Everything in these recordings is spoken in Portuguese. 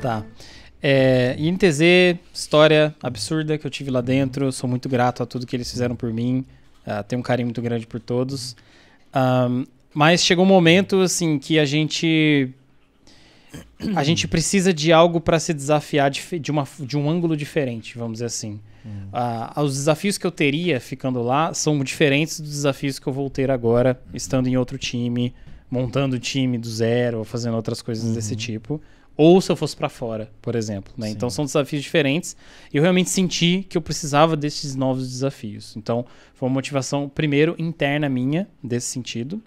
Tá. É, INTZ, história absurda que eu tive lá dentro. Sou muito grato a tudo que eles fizeram por mim. Uh, tenho um carinho muito grande por todos. Um, mas chegou um momento assim que a gente a gente precisa de algo para se desafiar de, de, uma, de um ângulo diferente, vamos dizer assim. Uh, os desafios que eu teria ficando lá são diferentes dos desafios que eu vou ter agora, estando em outro time, montando time do zero, fazendo outras coisas uhum. desse tipo ou se eu fosse para fora, por exemplo. Né? Então são desafios diferentes. Eu realmente senti que eu precisava desses novos desafios. Então foi uma motivação primeiro interna minha desse sentido,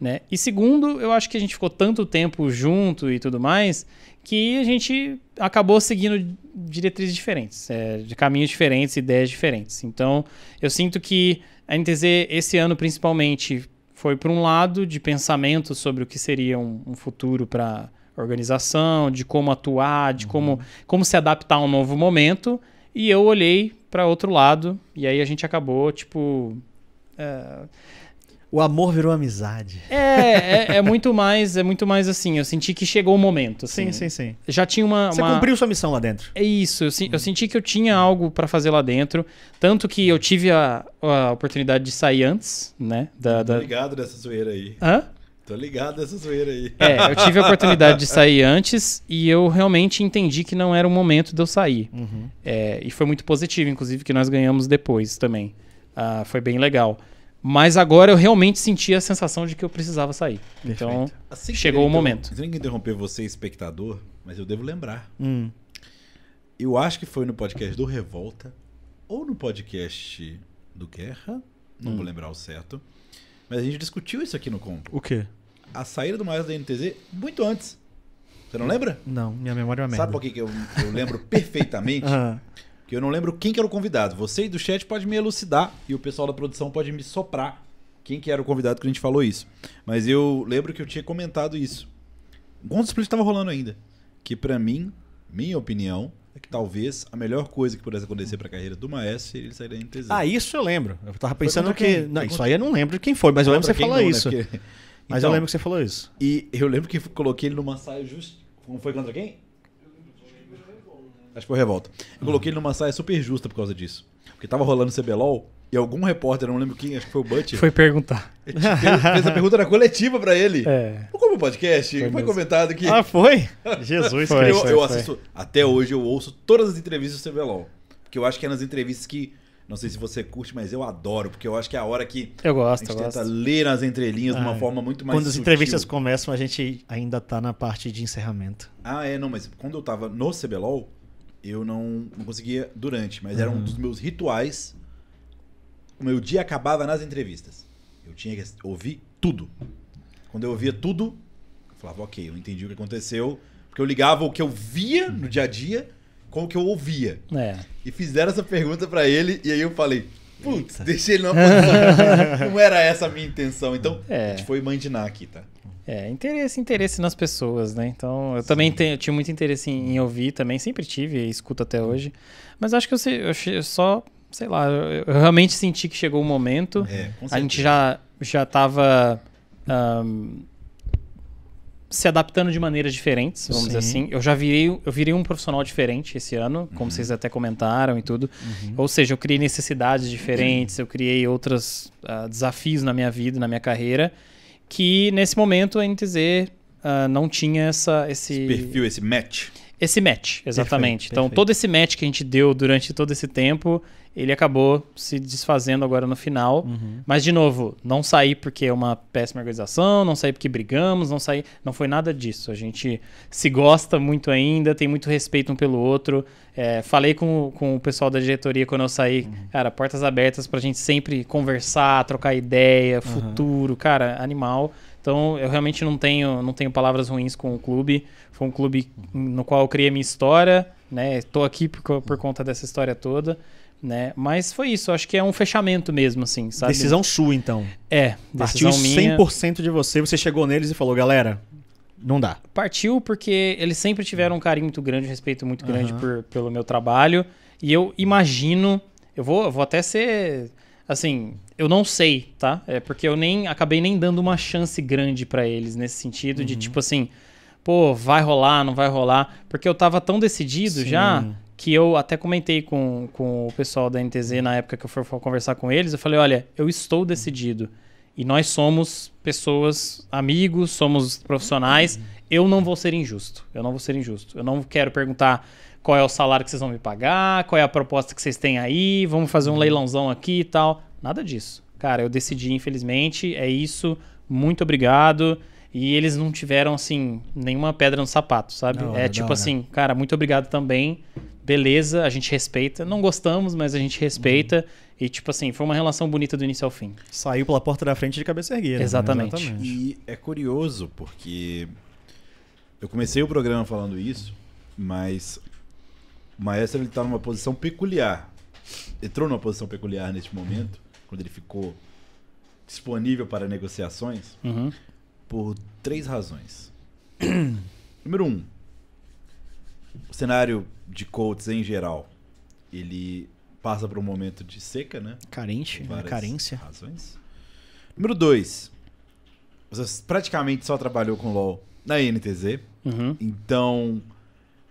né? E segundo, eu acho que a gente ficou tanto tempo junto e tudo mais que a gente acabou seguindo diretrizes diferentes, é, de caminhos diferentes, ideias diferentes. Então eu sinto que a NTZ esse ano principalmente foi para um lado de pensamento sobre o que seria um, um futuro para organização, de como atuar, de uhum. como, como se adaptar a um novo momento. E eu olhei para outro lado e aí a gente acabou, tipo. É... O amor virou amizade. É, é, é, muito mais, é muito mais assim. Eu senti que chegou o momento. Assim. Sim, sim, sim. Já tinha uma. Você uma... cumpriu sua missão lá dentro. É isso. Eu, eu uhum. senti que eu tinha algo para fazer lá dentro, tanto que eu tive a, a oportunidade de sair antes, né? Da, tá da... Obrigado dessa zoeira aí. Hã? Tô ligado nessa zoeira aí. É, eu tive a oportunidade de sair antes e eu realmente entendi que não era o momento de eu sair. Uhum. É, e foi muito positivo, inclusive, que nós ganhamos depois também. Ah, foi bem legal. Mas agora eu realmente senti a sensação de que eu precisava sair. Então, Perfeito. Então, assim chegou o momento. Sem que interromper você, espectador, mas eu devo lembrar. Hum. Eu acho que foi no podcast do Revolta ou no podcast do Guerra, não hum. vou lembrar o certo. Mas a gente discutiu isso aqui no combo. O quê? a saída do Maestro da NTZ muito antes. Você não lembra? Não, minha memória é uma merda. Sabe por que, que eu, eu lembro perfeitamente? Uhum. Que eu não lembro quem que era o convidado. Você e do chat pode me elucidar e o pessoal da produção pode me soprar quem que era o convidado que a gente falou isso. Mas eu lembro que eu tinha comentado isso. Enquanto o split estava rolando ainda. Que para mim, minha opinião, é que talvez a melhor coisa que pudesse acontecer para a carreira do Maestro seria ele sair da NTZ. Ah, isso eu lembro. Eu tava pensando que. Quem? Não, isso aí eu não lembro de quem foi, mas eu lembro você falar não, né? isso. Né? Porque... Mas então, eu lembro que você falou isso. E eu lembro que coloquei ele numa saia justa. Foi contra quem? Acho que foi revolta. Eu uhum. coloquei ele numa saia super justa por causa disso. Porque tava rolando CBLOL e algum repórter, não lembro quem, acho que foi o Butcher. Foi perguntar. Fez, fez a pergunta na coletiva pra ele. É. Como o podcast? Foi, foi comentado que. Ah, foi? Jesus, foi, eu, foi, eu assisto. Até hoje eu ouço todas as entrevistas do CBLOL. Porque eu acho que é nas entrevistas que não sei se você curte, mas eu adoro, porque eu acho que é a hora que eu gosto, a gente eu tenta gosto. ler as entrelinhas ah, de uma é. forma muito mais Quando as sutil. entrevistas começam, a gente ainda tá na parte de encerramento. Ah, é, não, mas quando eu tava no CBLOL, eu não, não conseguia durante, mas uhum. era um uhum. dos meus rituais. O meu dia acabava nas entrevistas. Eu tinha que ouvir tudo. Quando eu ouvia tudo, eu falava, ok, eu entendi o que aconteceu. Porque eu ligava o que eu via no dia a dia com o que eu ouvia. É. E fizeram essa pergunta para ele, e aí eu falei, putz, deixei ele numa posição. não era essa a minha intenção. Então, é. a gente foi mandinar aqui, tá? É, interesse, interesse nas pessoas, né? Então, eu Sim. também tenho, eu tinha muito interesse em, em, ouvir também, sempre tive e escuto até hoje. Mas acho que eu, sei, eu só, sei lá, eu, eu, realmente senti que chegou o momento. É, a gente já, já tava... Um, se adaptando de maneiras diferentes, vamos Sim. dizer assim. Eu já virei, eu virei um profissional diferente esse ano, como uhum. vocês até comentaram e tudo. Uhum. Ou seja, eu criei necessidades diferentes, eu criei outros uh, ah, desafios na minha vida, na minha carreira, que nesse momento, a NTZ uh, ah, não tinha essa, esse... esse perfil, esse match esse match, exatamente. Perfeito, então, perfeito. todo esse match que a gente deu durante todo esse tempo, ele acabou se desfazendo agora no final. Uhum. Mas, de novo, não saí porque é uma péssima organização, não saí porque brigamos, não saí. Não foi nada disso. A gente se gosta muito ainda, tem muito respeito um pelo outro. É, falei com, com o pessoal da diretoria quando eu saí, uhum. cara, portas abertas pra gente sempre conversar, trocar ideia, futuro, uhum. cara, animal. Então, eu realmente não tenho, não tenho palavras ruins com o clube. Foi um clube no qual eu criei minha história, né? estou aqui por, por conta dessa história toda, né? Mas foi isso, acho que é um fechamento mesmo, assim, sabe? Decisão sua, então. É, decisão Partiu minha. 100% de você, você chegou neles e falou, galera, não dá. Partiu porque eles sempre tiveram um carinho muito grande, um respeito muito grande uhum. por, pelo meu trabalho. E eu imagino, eu vou, eu vou até ser assim, eu não sei, tá? É porque eu nem acabei nem dando uma chance grande para eles nesse sentido uhum. de tipo assim, pô, vai rolar, não vai rolar, porque eu tava tão decidido Sim. já que eu até comentei com, com o pessoal da NTZ na época que eu for conversar com eles, eu falei, olha, eu estou decidido. E nós somos pessoas, amigos, somos profissionais. Uhum. Eu não vou ser injusto. Eu não vou ser injusto. Eu não quero perguntar qual é o salário que vocês vão me pagar, qual é a proposta que vocês têm aí, vamos fazer um leilãozão aqui e tal. Nada disso. Cara, eu decidi, infelizmente, é isso. Muito obrigado. E eles não tiveram, assim, nenhuma pedra no sapato, sabe? é tipo assim, cara, muito obrigado também beleza, a gente respeita. Não gostamos, mas a gente respeita. Uhum. E, tipo assim, foi uma relação bonita do início ao fim. Saiu pela porta da frente de cabeça erguida. Né? Exatamente. Né? Exatamente. E é curioso, porque eu comecei o programa falando isso, mas o maestro ele tá numa posição peculiar. Entrou numa posição peculiar neste momento, quando ele ficou disponível para negociações, uhum. por três razões. Número um, o cenário de Colts em geral, ele passa por um momento de seca, né? Carente, uma né? carência. Razões. Número dois, você praticamente só trabalhou com LoL na INTZ. Uhum. Então,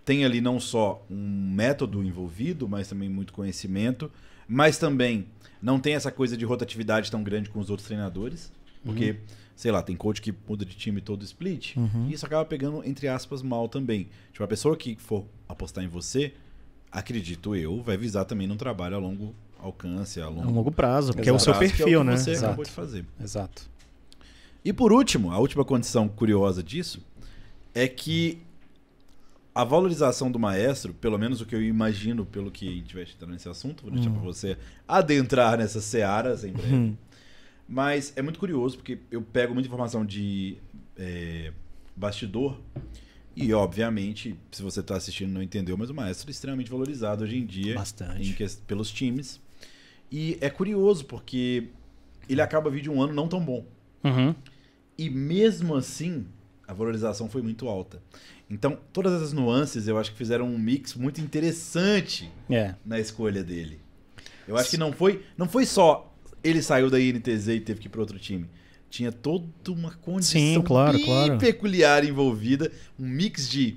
tem ali não só um método envolvido, mas também muito conhecimento. Mas também não tem essa coisa de rotatividade tão grande com os outros treinadores. Porque uhum sei lá, tem coach que muda de time todo split, uhum. e isso acaba pegando, entre aspas, mal também. Tipo, a pessoa que for apostar em você, acredito eu, vai visar também num trabalho a longo alcance, a longo, a longo prazo, porque é o seu perfil, é o né? Você Exato. acabou de fazer. Exato. E por último, a última condição curiosa disso é que a valorização do maestro, pelo menos o que eu imagino, pelo que a gente vai entrar nesse assunto, vou deixar uhum. para você adentrar nessa seara sem breve. Uhum. Mas é muito curioso, porque eu pego muita informação de é, bastidor. E, obviamente, se você está assistindo não entendeu, mas o maestro é extremamente valorizado hoje em dia. Bastante. Em, pelos times. E é curioso, porque ele acaba vindo de um ano não tão bom. Uhum. E mesmo assim, a valorização foi muito alta. Então, todas essas nuances eu acho que fizeram um mix muito interessante é. na escolha dele. Eu acho que não foi, não foi só ele saiu da INTZ e teve que ir para outro time. Tinha toda uma condição Sim, claro, claro. peculiar envolvida, um mix de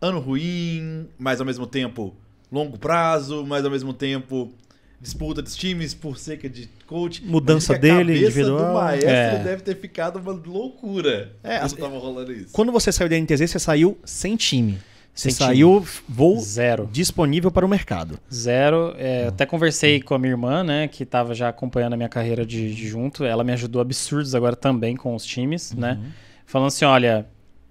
ano ruim, mas ao mesmo tempo longo prazo, mas ao mesmo tempo disputa dos times por cerca de coach. Mudança é dele, individual. do maestro é. deve ter ficado uma loucura. É, quando estava rolando isso. Quando você saiu da NTZ, você saiu sem time. Você saiu voo zero disponível para o mercado. Zero. É, ah. até conversei com a minha irmã, né, que estava já acompanhando a minha carreira de, de, junto. Ela me ajudou absurdos agora também com os times, né. uhum. né? Falando assim, olha,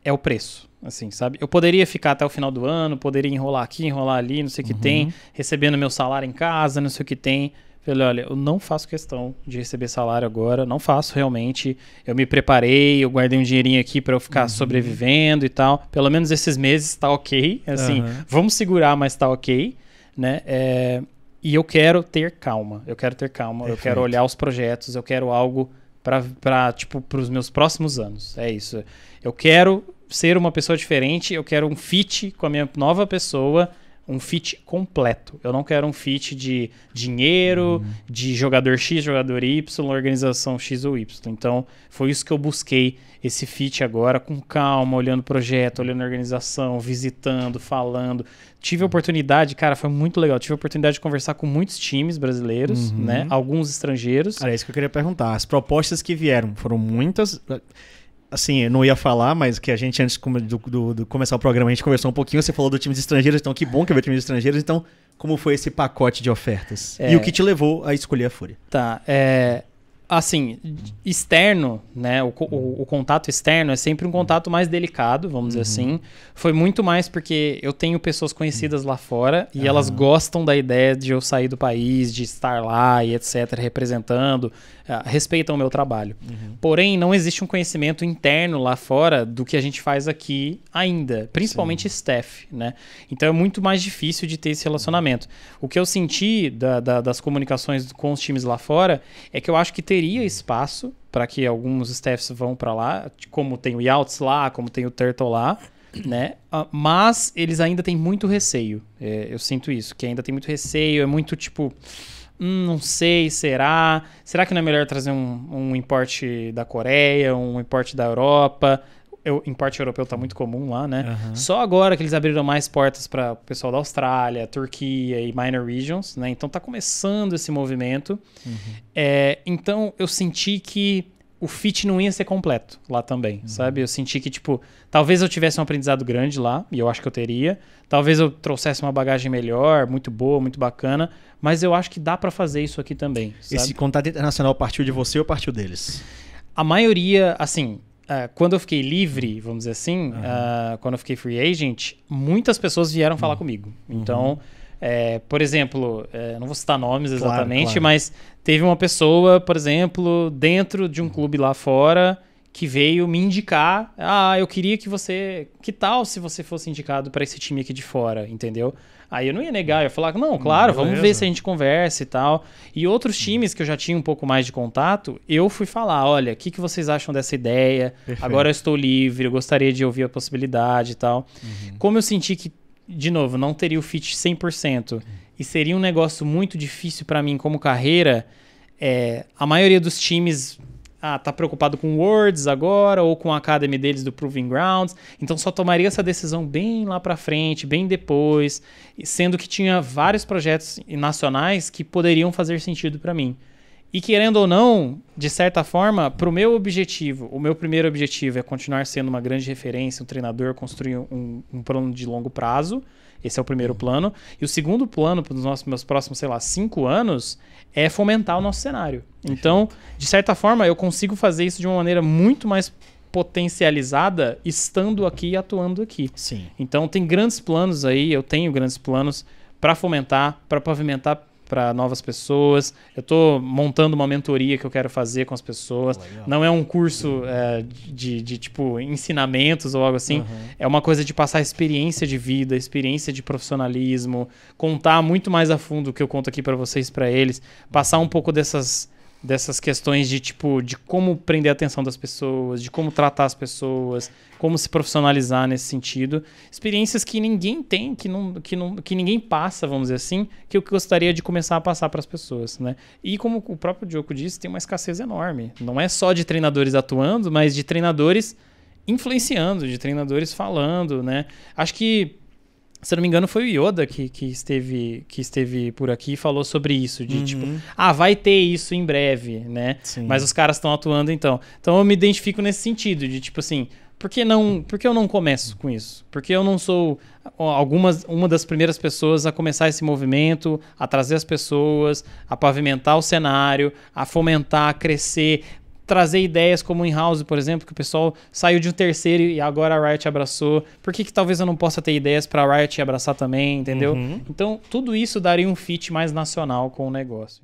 é o preço, assim, sabe? Eu poderia ficar até o final do ano, poderia enrolar aqui, enrolar ali, não sei o que uhum. tem, recebendo meu salário em casa, não sei o que tem. Falei, olha, eu não faço questão de receber salário agora, não faço realmente. Eu me preparei, eu guardei um dinheirinho aqui para eu ficar uhum. sobrevivendo e tal. Pelo menos esses meses tá ok, assim, uhum. vamos segurar, mas tá ok, né? É, e eu quero ter calma, eu quero ter calma, Perfeito. eu quero olhar os projetos, eu quero algo para tipo pros meus próximos anos. É isso. Eu quero ser uma pessoa diferente, eu quero um fit com a minha nova pessoa um fit completo. Eu não quero um fit de dinheiro, uhum. de jogador X, jogador Y, organização X ou Y. Então, foi isso que eu busquei esse fit agora, com calma, olhando o projeto, olhando a organização, visitando, falando. Tive a oportunidade, cara, foi muito legal. Tive a oportunidade de conversar com muitos times brasileiros, uhum. né? Alguns estrangeiros. Era isso que eu queria perguntar. As propostas que vieram foram muitas assim, não ia falar, mas que a gente, antes do, do, do, começar o programa, a gente conversou um pouquinho, você falou do time de estrangeiros, então que bom que veio time de estrangeiros, então como foi esse pacote de ofertas? É... E o que te levou a escolher a Fúria? Tá, é assim, externo, né? O, o, uhum. o, contato externo é sempre um uhum. contato mais delicado, vamos uhum. dizer assim. Foi muito mais porque eu tenho pessoas uhum. conhecidas lá fora e elas gostam da ideia de eu sair do país, de estar lá e etc., representando, ah, respeitam o meu trabalho. Uhum. Porém, não existe um conhecimento interno lá fora do que a gente faz aqui ainda, principalmente Sim. staff, né? Então é muito mais difícil de ter esse relacionamento. O que eu senti da, da, das comunicações com os times lá fora é que eu acho que teria teria espaço para que alguns staffs vão para lá, como tem o Yaltz lá, como tem o Turtle lá, né? Ah, mas eles ainda têm muito receio. É, eu sinto isso, que ainda tem muito receio, é muito tipo. Hum, não sei, será? Será que não é melhor trazer um, um importe da Coreia, um importe da Europa? eu, em parte europeu tá muito comum lá, né? Uhum. Só agora que eles abriram mais portas para o pessoal da Austrália, Turquia e minor regions, né? Então tá começando esse movimento. Uhum. É, então eu senti que o fit não ia ser completo lá também, uhum. sabe? Eu senti que, tipo, talvez eu tivesse um aprendizado grande lá, e eu acho que eu teria. Talvez eu trouxesse uma bagagem melhor, muito boa, muito bacana. Mas eu acho que dá para fazer isso aqui também. Sabe? Esse contato internacional partiu de você ou partiu deles? A maioria, assim, ah, quando eu fiquei livre, vamos dizer assim, uhum. uh, quando eu fiquei free agent, muitas pessoas vieram falar hum. uhum. comigo. Então, uhum. é, por exemplo, é, não vou citar nomes exatamente, claro, claro. mas teve uma pessoa, por exemplo, dentro de um clube lá fora que veio me indicar, ah, eu queria que você, que tal se você fosse indicado para esse time aqui de fora, entendeu? Aí eu não ia negar, eu ia falar, não, claro, Beleza. vamos ver se a gente conversa e tal. E outros times que eu já tinha um pouco mais de contato, eu fui falar, olha, o que, que vocês acham dessa ideia? Perfeito. Agora eu estou livre, eu gostaria de ouvir a possibilidade e tal. Uhum. Como eu senti que, de novo, não teria o fit 100% uhum. e seria um negócio muito difícil para mim como carreira, é, a maioria dos times ah, tá preocupado com Words agora ou com a Academy deles do Proving Grounds. Então só tomaria essa decisão bem lá para frente, bem depois, sendo que tinha vários projetos nacionais que poderiam fazer sentido para mim. E querendo ou não, de certa forma, para o meu objetivo, o meu primeiro objetivo é continuar sendo uma grande referência, um treinador, construir um, um plano de longo prazo. Esse é o primeiro plano. E o segundo plano para os nossos meus próximos, sei lá, cinco anos é fomentar o nosso cenário. Então, de certa forma, eu consigo fazer isso de uma maneira muito mais potencializada estando aqui e atuando aqui. Sim. Então, tem grandes planos aí. Eu tenho grandes planos para fomentar, para pavimentar para novas pessoas. Eu estou montando uma mentoria que eu quero fazer com as pessoas. Legal. Não é um curso é, de, de, tipo, ensinamentos ou algo assim. Uhum. É uma coisa de passar experiência de vida, experiência de profissionalismo, contar muito mais a fundo o que eu conto aqui para vocês, para eles, passar um pouco dessas dessas questões de tipo de como prender a atenção das pessoas, de como tratar as pessoas, como se profissionalizar nesse sentido, experiências que ninguém tem, que não, que não, que ninguém passa, vamos dizer assim, que eu gostaria de começar a passar para as pessoas, né? E como o próprio Diogo disse, tem uma escassez enorme. Não é só de treinadores atuando, mas de treinadores influenciando, de treinadores falando, né? Acho que se não me engano, foi o Yoda que, que, esteve, que esteve por aqui e falou sobre isso, de uhum. tipo, ah, vai ter isso em breve, né? Sim. Mas os caras estão atuando então. Então eu me identifico nesse sentido, de tipo assim, por que, não, por que eu não começo com isso? Porque eu não sou algumas, uma das primeiras pessoas a começar esse movimento, a trazer as pessoas, a pavimentar o cenário, a fomentar, a crescer, trazer ideias como in-house, por exemplo, que o pessoal saiu de um terceiro e agora a Riot abraçou. Por que, que talvez eu não possa ter ideias para a Riot abraçar também, entendeu? Uhum. Então, tudo isso daria um fit mais nacional com o negócio.